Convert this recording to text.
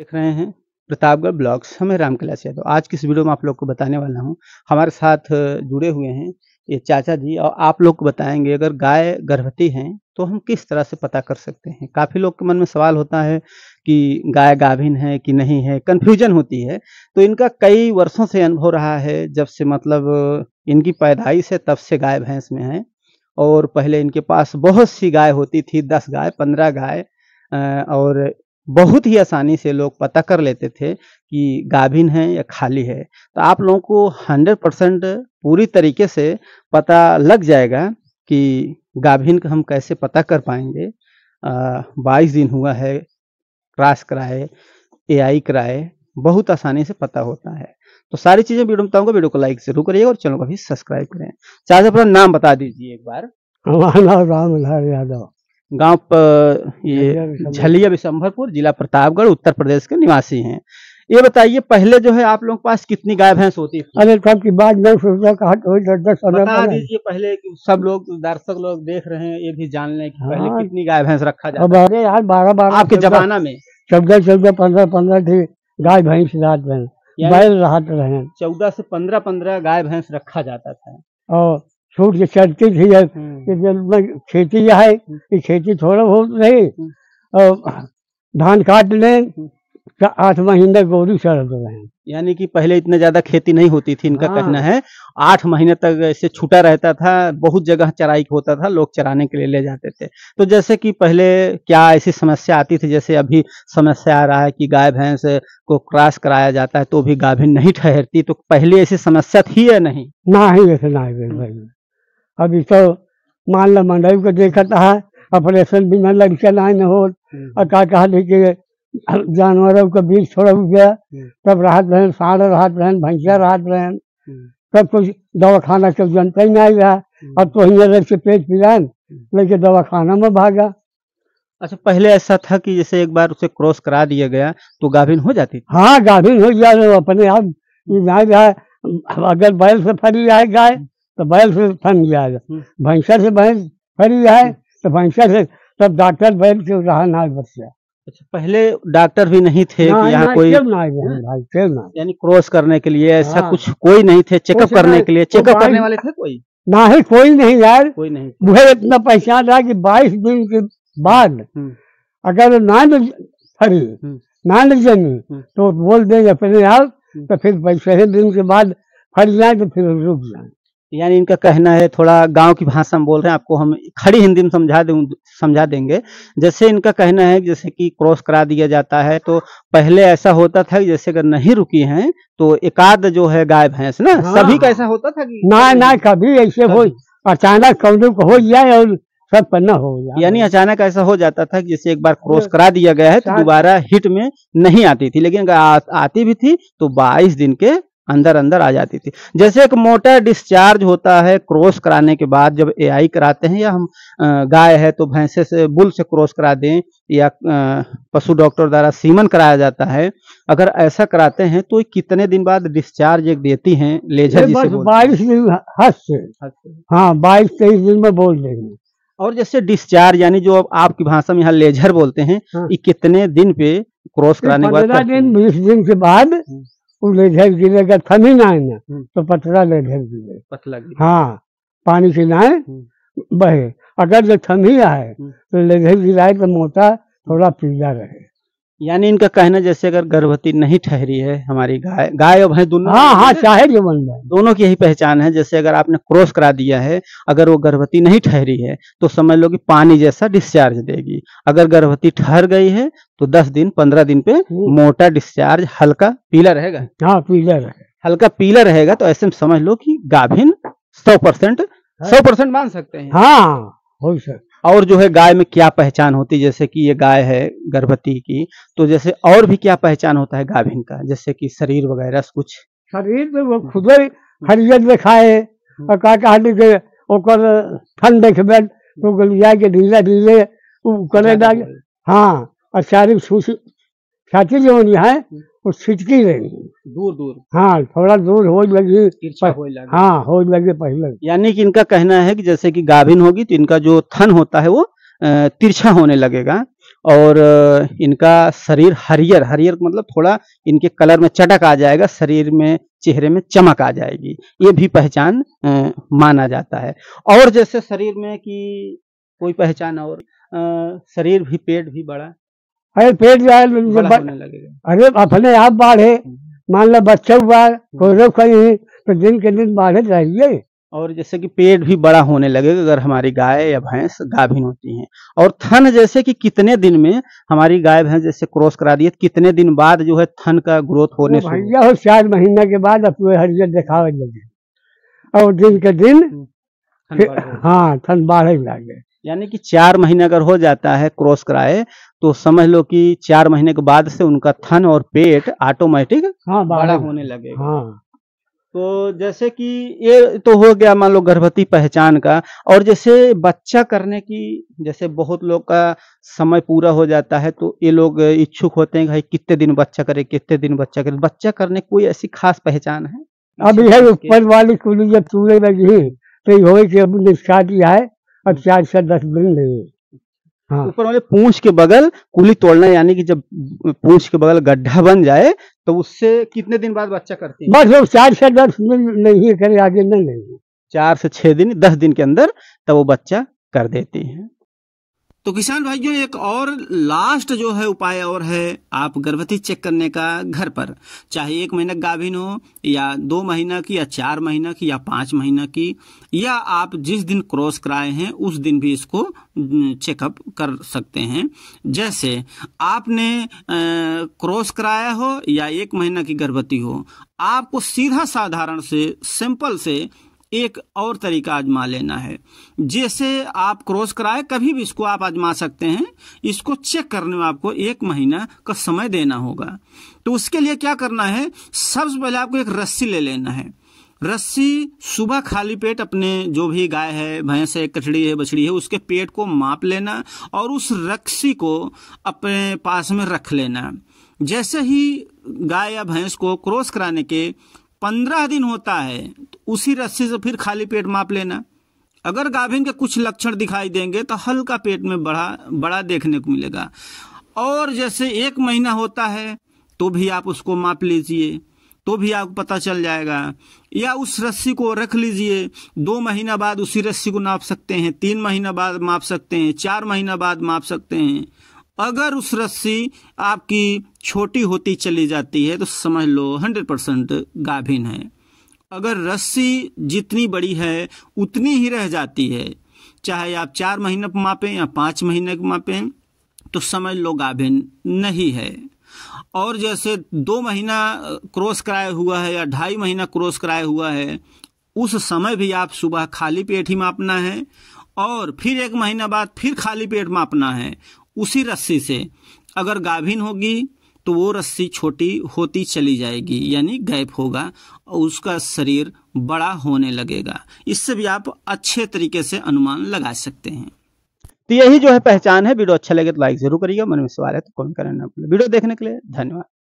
देख रहे हैं प्रतापगढ़ ब्लॉग्स हमें कैलाश यादव आज की इस वीडियो में आप लोग को बताने वाला हूं हमारे साथ जुड़े हुए हैं ये चाचा जी और आप लोग को बताएंगे अगर गाय गर्भवती हैं तो हम किस तरह से पता कर सकते हैं काफ़ी लोग के मन में सवाल होता है कि गाय गाभिन है कि नहीं है कन्फ्यूजन होती है तो इनका कई वर्षों से अनुभव रहा है जब से मतलब इनकी पैदाइश है तब से गाय भैंस में है और पहले इनके पास बहुत सी गाय होती थी दस गाय पंद्रह गाय और बहुत ही आसानी से लोग पता कर लेते थे कि गाभिन है या खाली है तो आप लोगों को 100 परसेंट पूरी तरीके से पता लग जाएगा कि गाभिन का हम कैसे पता कर पाएंगे बाईस दिन हुआ है क्रास कराए एआई कराए बहुत आसानी से पता होता है तो सारी चीजें वीडियो बताऊंगा वीडियो को लाइक जरूर करिएगा और चैनल को भी सब्सक्राइब करें चाहे अपना नाम बता दीजिए एक बार हमारा नाम यादव गांव ये झलिया विशंभरपुर जिला प्रतापगढ़ उत्तर प्रदेश के निवासी हैं ये बताइए पहले जो है आप लोग पास कितनी गाय भैंस होती थी अरे की बात दीजिए पहले सब लोग दर्शक लोग देख रहे हैं ये भी जान लें कि हाँ। पहले कितनी गाय भैंस रखा जाता है यार बारह बारह आपके जमाना में चौदह चौदह पंद्रह पंद्रह थी गाय भैंस रात भैंस बैल रहा चौदह से पंद्रह पंद्रह गाय भैंस रखा जाता था और छूट के चलती थी जब हम्म। कि जब खेती है कि खेती थोड़ा बहुत नहीं हम्म। और धान काट लें आठ महीने गोरू चढ़ रहे हैं यानी कि पहले इतना ज्यादा खेती नहीं होती थी इनका हाँ। कहना है आठ महीने तक ऐसे छूटा रहता था बहुत जगह चराई होता था लोग चराने के लिए ले जाते थे तो जैसे कि पहले क्या ऐसी समस्या आती थी जैसे अभी समस्या आ रहा है कि गाय भैंस को क्रॉस कराया जाता है तो भी गाभिन नहीं ठहरती तो पहले ऐसी समस्या थी या नहीं ना ही ऐसे ना ही अभी तो मान लो मंडई को देखा है ऑपरेशन ना लड़के ना हो हम्म। और कहा देखिए जानवरों का बीज थोड़ा गया हम्म। तब राहत बहन साढ़ राहत बहन भैंसा राहत रहन हम्म। तब कुछ दवा खाना के जनता ही नहीं रहा और तो ही अलग से पेट पिलान लेकिन दवा खाना में भागा अच्छा पहले ऐसा था कि जैसे एक बार उसे क्रॉस करा दिया गया तो गाभिन हो जाती हाँ गाभिन हो गया अपने आप अगर बैल से फरी जाए गाय तो बैल से फन जाएगा हम्म। भैंसा से भैंस फरी जाए तो भैंसा से तब डॉक्टर बैल से रहा ना बच गया पहले डॉक्टर भी नहीं थे यहाँ कोई हम्म। यानी क्रॉस करने के लिए ऐसा हाँ। कुछ कोई नहीं थे चेकअप करने के लिए तो चेकअप करने वाले थे कोई ना ही कोई नहीं यार कोई नहीं मुझे इतना पहचान रहा कि 22 दिन के बाद हम्म। अगर नान फरी नान जमी तो बोल दे अपने आप तो फिर पैसे दिन के बाद फर जाए तो फिर रुक जाए यानी इनका कहना है थोड़ा गांव की भाषा में बोल रहे हैं आपको हम खड़ी हिंदी में समझा दें समझा देंगे जैसे इनका कहना है जैसे कि क्रॉस करा दिया जाता है तो पहले ऐसा होता था जैसे अगर नहीं रुकी हैं तो एकाध जो है गाय भैंस ना हाँ। सभी का ऐसा होता था कि ना ना कभी ऐसे हो अचानक हो जाए और सब पन्ना हो गया यानी अचानक ऐसा हो जाता था जैसे एक बार क्रॉस हाँ। करा दिया गया है तो दोबारा हिट में नहीं आती थी लेकिन अगर आती भी थी तो बाईस दिन के अंदर अंदर आ जाती थी जैसे एक मोटर डिस्चार्ज होता है क्रॉस कराने के बाद जब एआई कराते हैं या हम गाय है तो भैंसे से बुल से क्रॉस करा दें या पशु डॉक्टर द्वारा सीमन कराया जाता है अगर ऐसा कराते हैं तो कितने दिन बाद डिस्चार्ज एक देती हैं लेजर बाईस दिन हद से हाँ बाईस तेईस दिन में बोल देंगे और जैसे डिस्चार्ज यानी जो आपकी भाषा में यहाँ लेजर बोलते हैं हाँ। ये कितने दिन पे क्रॉस कराने के बाद बीस दिन के बाद वो लेझर गिरेगा थमी ना है ना हम्म। तो पतला लेझर गिरे पतला गिरे हाँ पानी से नहाए हम्म। बहे अगर जो थमी आए हम्म। तो लेझर गिराए तो मोटा थोड़ा पीला रहे यानी इनका कहना जैसे अगर गर्भवती नहीं ठहरी है हमारी गाय गाय और भैंस दोनों हाँ हाँ चाहे जो मन जाए दोनों की यही पहचान है जैसे अगर आपने क्रॉस करा दिया है अगर वो गर्भवती नहीं ठहरी है तो समझ लो कि पानी जैसा डिस्चार्ज देगी अगर गर्भवती ठहर गई है तो दस दिन पंद्रह दिन पे मोटा डिस्चार्ज हल्का पीला रहेगा हाँ पीला रहेगा हल्का पीला रहेगा तो ऐसे में समझ लो कि गाभिन सौ परसेंट सौ हाँ। परसेंट मान सकते हैं हाँ हो सकते और जो है गाय में क्या पहचान होती है जैसे कि ये गाय है गर्भवती की तो जैसे और भी क्या पहचान होता है गाभिन का जैसे कि शरीर वगैरह कुछ शरीर में वो खुद हरियत दिखाए हम्म। और का कहली के ओकर फन देखबे तो हम्म। गलिया के करे ना हाँ और सारी छाती जो है हम्म। वो छिटकी रही दूर दूर हाँ थोड़ा दूर हो लगी हाँ हो लगी पहले यानी कि इनका कहना है कि जैसे कि गाभिन होगी तो इनका जो थन होता है वो तिरछा होने लगेगा और इनका शरीर हरियर हरियर मतलब थोड़ा इनके कलर में चटक आ जाएगा शरीर में चेहरे में चमक आ जाएगी ये भी पहचान माना जाता है और जैसे शरीर में कि कोई पहचान और शरीर भी पेट भी बड़ा अरे पेट जो है अरे अपने आप बाढ़े मान लो बच्चा हुआ कोई तो दिन के दिन बाढ़ जाइए और जैसे कि पेट भी बड़ा होने लगेगा अगर हमारी गाय या भैंस गाभिन होती हैं और थन जैसे कि कितने दिन में हमारी गाय भैंस जैसे क्रॉस करा दिए कितने दिन बाद जो है थन का ग्रोथ होने हो चार महीने के बाद अपने हरियर दिखावे लगे और दिन के दिन हम्म, हाँ थन बाढ़ लगे यानी कि चार महीने अगर हो जाता है क्रॉस कराए तो समझ लो कि चार महीने के बाद से उनका थन और पेट ऑटोमेटिक हाँ, बड़ा होने लगेगा हाँ। तो जैसे कि ये तो हो गया मान लो गर्भवती पहचान का और जैसे बच्चा करने की जैसे बहुत लोग का समय पूरा हो जाता है तो ये लोग इच्छुक होते हैं भाई कितने दिन बच्चा करे कितने दिन बच्चा करे बच्चा करने कोई ऐसी खास पहचान है अब यह ऊपर वाली कुल जब तो शादी आए और चार से दस दिन लगे हाँ ऊपर वाले पूंछ के बगल कुली तोड़ना यानी कि जब पूछ के बगल गड्ढा बन जाए तो उससे कितने दिन बाद बच्चा करती है बस वो चार से दस दिन नहीं करे आगे नहीं चार से छह दिन दस दिन के अंदर तब वो बच्चा कर देती है तो किसान भाइयों एक और लास्ट जो है उपाय और है आप गर्भवती चेक करने का घर पर चाहे एक महीना गाभिन हो या दो महीना की या चार महीना की या पांच महीना की या आप जिस दिन क्रॉस कराए हैं उस दिन भी इसको चेकअप कर सकते हैं जैसे आपने क्रॉस कराया हो या एक महीना की गर्भवती हो आपको सीधा साधारण से सिंपल से एक और तरीका आजमा लेना है जैसे आप क्रॉस कराए कभी भी इसको आप आजमा सकते हैं इसको चेक करने में आपको एक महीना का समय देना होगा तो उसके लिए क्या करना है सबसे पहले आपको एक रस्सी ले लेना है रस्सी सुबह खाली पेट अपने जो भी गाय है भैंस है कचड़ी है बछड़ी है उसके पेट को माप लेना और उस रस्सी को अपने पास में रख लेना जैसे ही गाय या भैंस को क्रॉस कराने के पंद्रह दिन होता है तो उसी रस्सी से फिर खाली पेट माप लेना अगर गाभिन के कुछ लक्षण दिखाई देंगे तो हल्का पेट में बड़ा बड़ा देखने को मिलेगा और जैसे एक महीना होता है तो भी आप उसको माप लीजिए तो भी आपको पता चल जाएगा या उस रस्सी को रख लीजिए दो महीना बाद उसी रस्सी को नाप सकते हैं तीन महीना बाद माप सकते हैं चार महीना बाद माप सकते हैं अगर उस रस्सी आपकी छोटी होती चली जाती है तो समझ लो हंड्रेड परसेंट गाभिन है अगर रस्सी जितनी बड़ी है उतनी ही रह जाती है चाहे आप चार महीने मापें या पाँच महीने मापें तो समझ लो गाभिन नहीं है और जैसे दो महीना क्रॉस कराया हुआ है या ढाई महीना क्रॉस कराया हुआ है उस समय भी आप सुबह खाली पेट ही मापना है और फिर एक महीना बाद फिर खाली पेट मापना है उसी रस्सी से अगर गाभिन होगी तो वो रस्सी छोटी होती चली जाएगी यानी गैप होगा और उसका शरीर बड़ा होने लगेगा इससे भी आप अच्छे तरीके से अनुमान लगा सकते हैं तो यही जो है पहचान है वीडियो अच्छा लगे तो लाइक जरूर करिएगा मन में सवाल है तो कमेंट करें वीडियो देखने के लिए धन्यवाद